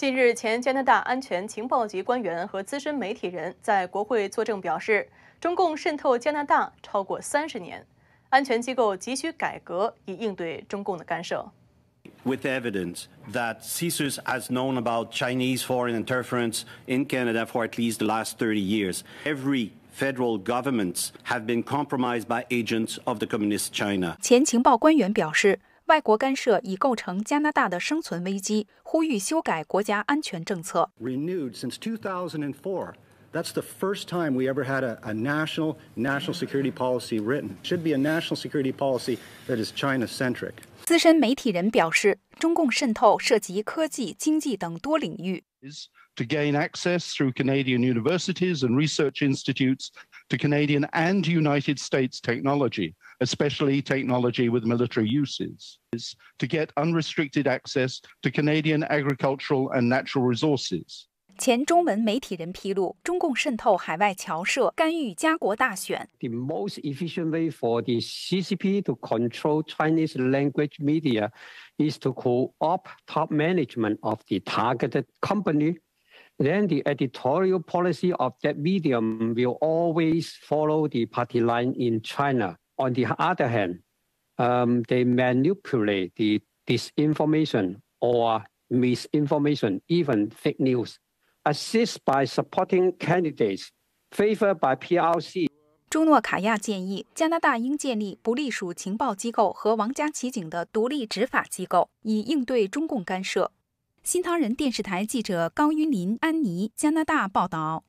近日，前加拿大安全情报局官员和资深媒体人在国会作证，表示中共渗透加拿大超过三十年，安全机构急需改革以应对中共的干涉。前情报官员表示。外国干涉已构成加拿大的生存危机，呼吁修改国家安全政策。Renewed since 2004. That's the first time we ever had a, a, national national security policy written. Should be a national security policy that is China-centric. 资深媒体人表示，中共渗透涉及科技、经济等多领域。To gain access through Canadian universities and research institutes to Canadian and United States technology, especially technology with military uses, to get unrestricted access to Canadian agricultural and natural resources. 前中文媒体人披露，中共渗透海外侨社，干预家国大选。The most efficient way for the CCP to control Chinese language media is to co-opt top management of the targeted company then the editorial policy of that medium will always follow the party line in China. On the other hand, um, they manipulate the disinformation or misinformation, even fake news, assist by supporting candidates favored by PRC. 朱诺卡亚建议，加拿大应建立不隶属情报机构和王家骑警的独立执法机构，以应对中共干涉。新唐人电视台记者高云林、安妮，加拿大报道。